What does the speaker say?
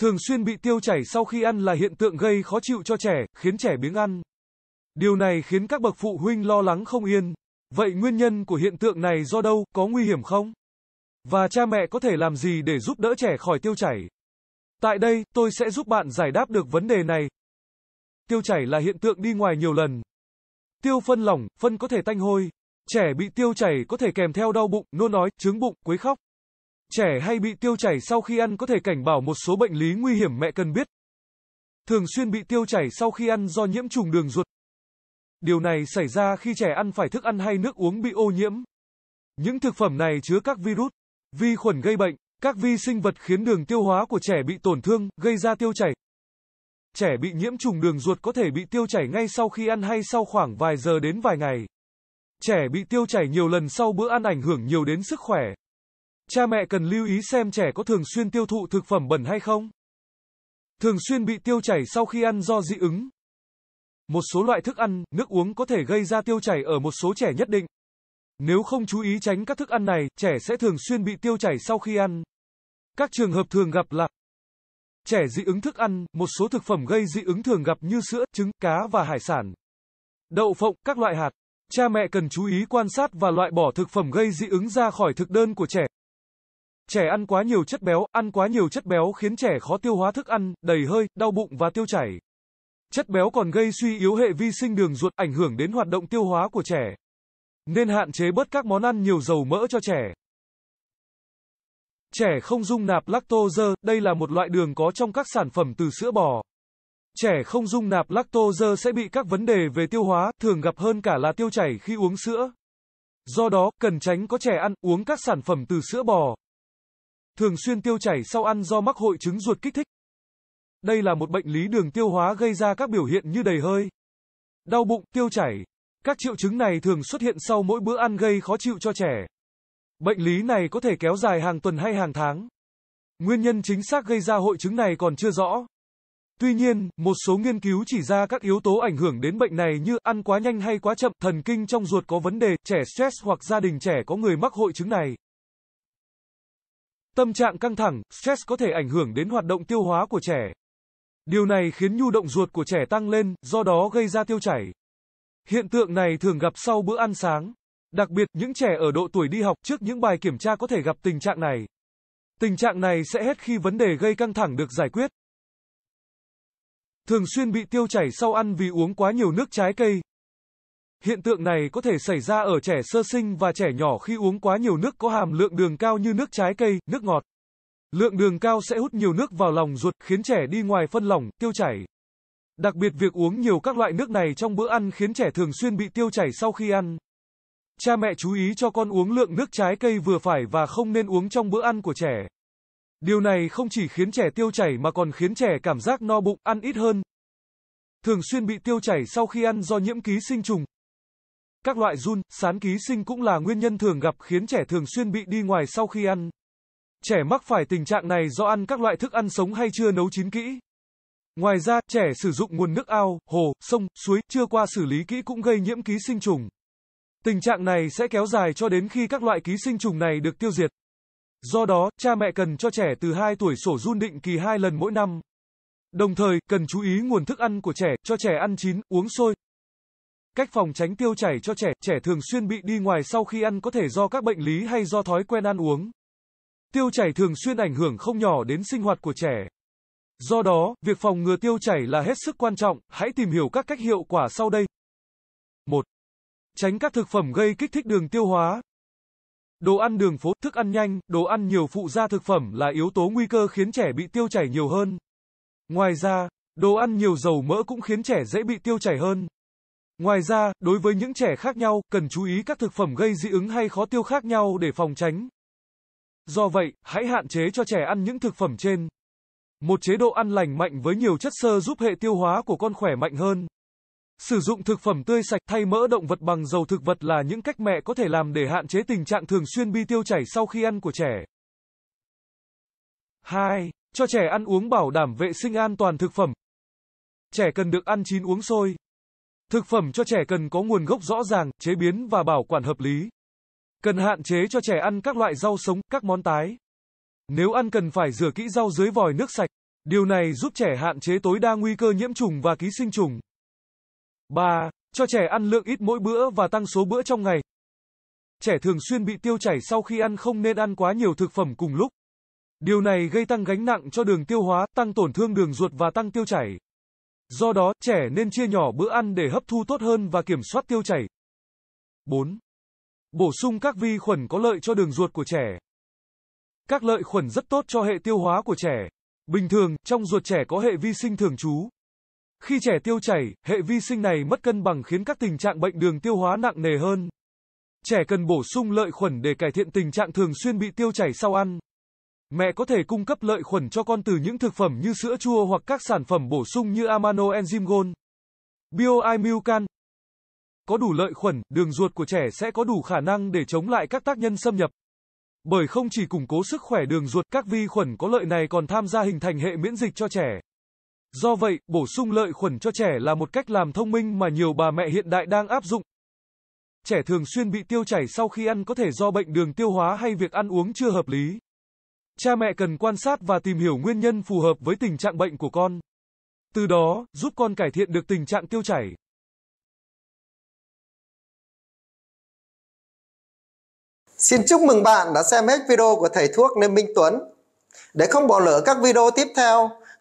Thường xuyên bị tiêu chảy sau khi ăn là hiện tượng gây khó chịu cho trẻ, khiến trẻ biếng ăn. Điều này khiến các bậc phụ huynh lo lắng không yên. Vậy nguyên nhân của hiện tượng này do đâu, có nguy hiểm không? Và cha mẹ có thể làm gì để giúp đỡ trẻ khỏi tiêu chảy? Tại đây, tôi sẽ giúp bạn giải đáp được vấn đề này. Tiêu chảy là hiện tượng đi ngoài nhiều lần. Tiêu phân lỏng, phân có thể tanh hôi, Trẻ bị tiêu chảy có thể kèm theo đau bụng, nôn nói, trướng bụng, quấy khóc. Trẻ hay bị tiêu chảy sau khi ăn có thể cảnh báo một số bệnh lý nguy hiểm mẹ cần biết. Thường xuyên bị tiêu chảy sau khi ăn do nhiễm trùng đường ruột. Điều này xảy ra khi trẻ ăn phải thức ăn hay nước uống bị ô nhiễm. Những thực phẩm này chứa các virus, vi khuẩn gây bệnh, các vi sinh vật khiến đường tiêu hóa của trẻ bị tổn thương, gây ra tiêu chảy. Trẻ bị nhiễm trùng đường ruột có thể bị tiêu chảy ngay sau khi ăn hay sau khoảng vài giờ đến vài ngày trẻ bị tiêu chảy nhiều lần sau bữa ăn ảnh hưởng nhiều đến sức khỏe. Cha mẹ cần lưu ý xem trẻ có thường xuyên tiêu thụ thực phẩm bẩn hay không. Thường xuyên bị tiêu chảy sau khi ăn do dị ứng. Một số loại thức ăn, nước uống có thể gây ra tiêu chảy ở một số trẻ nhất định. Nếu không chú ý tránh các thức ăn này, trẻ sẽ thường xuyên bị tiêu chảy sau khi ăn. Các trường hợp thường gặp là Trẻ dị ứng thức ăn, một số thực phẩm gây dị ứng thường gặp như sữa, trứng, cá và hải sản. Đậu phộng, các loại hạt cha mẹ cần chú ý quan sát và loại bỏ thực phẩm gây dị ứng ra khỏi thực đơn của trẻ. Trẻ ăn quá nhiều chất béo, ăn quá nhiều chất béo khiến trẻ khó tiêu hóa thức ăn, đầy hơi, đau bụng và tiêu chảy. Chất béo còn gây suy yếu hệ vi sinh đường ruột, ảnh hưởng đến hoạt động tiêu hóa của trẻ. Nên hạn chế bớt các món ăn nhiều dầu mỡ cho trẻ. Trẻ không dung nạp lactose, đây là một loại đường có trong các sản phẩm từ sữa bò. Trẻ không dung nạp lactose sẽ bị các vấn đề về tiêu hóa, thường gặp hơn cả là tiêu chảy khi uống sữa. Do đó, cần tránh có trẻ ăn, uống các sản phẩm từ sữa bò. Thường xuyên tiêu chảy sau ăn do mắc hội chứng ruột kích thích. Đây là một bệnh lý đường tiêu hóa gây ra các biểu hiện như đầy hơi, đau bụng, tiêu chảy. Các triệu chứng này thường xuất hiện sau mỗi bữa ăn gây khó chịu cho trẻ. Bệnh lý này có thể kéo dài hàng tuần hay hàng tháng. Nguyên nhân chính xác gây ra hội chứng này còn chưa rõ. Tuy nhiên, một số nghiên cứu chỉ ra các yếu tố ảnh hưởng đến bệnh này như ăn quá nhanh hay quá chậm, thần kinh trong ruột có vấn đề, trẻ stress hoặc gia đình trẻ có người mắc hội chứng này. Tâm trạng căng thẳng, stress có thể ảnh hưởng đến hoạt động tiêu hóa của trẻ. Điều này khiến nhu động ruột của trẻ tăng lên, do đó gây ra tiêu chảy. Hiện tượng này thường gặp sau bữa ăn sáng. Đặc biệt, những trẻ ở độ tuổi đi học trước những bài kiểm tra có thể gặp tình trạng này. Tình trạng này sẽ hết khi vấn đề gây căng thẳng được giải quyết thường xuyên bị tiêu chảy sau ăn vì uống quá nhiều nước trái cây. Hiện tượng này có thể xảy ra ở trẻ sơ sinh và trẻ nhỏ khi uống quá nhiều nước có hàm lượng đường cao như nước trái cây, nước ngọt. Lượng đường cao sẽ hút nhiều nước vào lòng ruột, khiến trẻ đi ngoài phân lỏng, tiêu chảy. Đặc biệt việc uống nhiều các loại nước này trong bữa ăn khiến trẻ thường xuyên bị tiêu chảy sau khi ăn. Cha mẹ chú ý cho con uống lượng nước trái cây vừa phải và không nên uống trong bữa ăn của trẻ. Điều này không chỉ khiến trẻ tiêu chảy mà còn khiến trẻ cảm giác no bụng, ăn ít hơn. Thường xuyên bị tiêu chảy sau khi ăn do nhiễm ký sinh trùng. Các loại run, sán ký sinh cũng là nguyên nhân thường gặp khiến trẻ thường xuyên bị đi ngoài sau khi ăn. Trẻ mắc phải tình trạng này do ăn các loại thức ăn sống hay chưa nấu chín kỹ. Ngoài ra, trẻ sử dụng nguồn nước ao, hồ, sông, suối chưa qua xử lý kỹ cũng gây nhiễm ký sinh trùng. Tình trạng này sẽ kéo dài cho đến khi các loại ký sinh trùng này được tiêu diệt. Do đó, cha mẹ cần cho trẻ từ 2 tuổi sổ run định kỳ 2 lần mỗi năm. Đồng thời, cần chú ý nguồn thức ăn của trẻ, cho trẻ ăn chín, uống sôi. Cách phòng tránh tiêu chảy cho trẻ, trẻ thường xuyên bị đi ngoài sau khi ăn có thể do các bệnh lý hay do thói quen ăn uống. Tiêu chảy thường xuyên ảnh hưởng không nhỏ đến sinh hoạt của trẻ. Do đó, việc phòng ngừa tiêu chảy là hết sức quan trọng, hãy tìm hiểu các cách hiệu quả sau đây. 1. Tránh các thực phẩm gây kích thích đường tiêu hóa, Đồ ăn đường phố, thức ăn nhanh, đồ ăn nhiều phụ gia thực phẩm là yếu tố nguy cơ khiến trẻ bị tiêu chảy nhiều hơn. Ngoài ra, đồ ăn nhiều dầu mỡ cũng khiến trẻ dễ bị tiêu chảy hơn. Ngoài ra, đối với những trẻ khác nhau, cần chú ý các thực phẩm gây dị ứng hay khó tiêu khác nhau để phòng tránh. Do vậy, hãy hạn chế cho trẻ ăn những thực phẩm trên. Một chế độ ăn lành mạnh với nhiều chất xơ giúp hệ tiêu hóa của con khỏe mạnh hơn. Sử dụng thực phẩm tươi sạch thay mỡ động vật bằng dầu thực vật là những cách mẹ có thể làm để hạn chế tình trạng thường xuyên bi tiêu chảy sau khi ăn của trẻ. 2. Cho trẻ ăn uống bảo đảm vệ sinh an toàn thực phẩm. Trẻ cần được ăn chín uống sôi. Thực phẩm cho trẻ cần có nguồn gốc rõ ràng, chế biến và bảo quản hợp lý. Cần hạn chế cho trẻ ăn các loại rau sống, các món tái. Nếu ăn cần phải rửa kỹ rau dưới vòi nước sạch. Điều này giúp trẻ hạn chế tối đa nguy cơ nhiễm trùng và ký sinh trùng. 3. Cho trẻ ăn lượng ít mỗi bữa và tăng số bữa trong ngày. Trẻ thường xuyên bị tiêu chảy sau khi ăn không nên ăn quá nhiều thực phẩm cùng lúc. Điều này gây tăng gánh nặng cho đường tiêu hóa, tăng tổn thương đường ruột và tăng tiêu chảy. Do đó, trẻ nên chia nhỏ bữa ăn để hấp thu tốt hơn và kiểm soát tiêu chảy. 4. Bổ sung các vi khuẩn có lợi cho đường ruột của trẻ. Các lợi khuẩn rất tốt cho hệ tiêu hóa của trẻ. Bình thường, trong ruột trẻ có hệ vi sinh thường trú, khi trẻ tiêu chảy, hệ vi sinh này mất cân bằng khiến các tình trạng bệnh đường tiêu hóa nặng nề hơn. Trẻ cần bổ sung lợi khuẩn để cải thiện tình trạng thường xuyên bị tiêu chảy sau ăn. Mẹ có thể cung cấp lợi khuẩn cho con từ những thực phẩm như sữa chua hoặc các sản phẩm bổ sung như amano enzyme gold, Bio bioimilcan. Có đủ lợi khuẩn, đường ruột của trẻ sẽ có đủ khả năng để chống lại các tác nhân xâm nhập. Bởi không chỉ củng cố sức khỏe đường ruột, các vi khuẩn có lợi này còn tham gia hình thành hệ miễn dịch cho trẻ. Do vậy, bổ sung lợi khuẩn cho trẻ là một cách làm thông minh mà nhiều bà mẹ hiện đại đang áp dụng. Trẻ thường xuyên bị tiêu chảy sau khi ăn có thể do bệnh đường tiêu hóa hay việc ăn uống chưa hợp lý. Cha mẹ cần quan sát và tìm hiểu nguyên nhân phù hợp với tình trạng bệnh của con. Từ đó, giúp con cải thiện được tình trạng tiêu chảy. Xin chúc mừng bạn đã xem hết video của thầy thuốc Lê Minh Tuấn. Để không bỏ lỡ các video tiếp theo,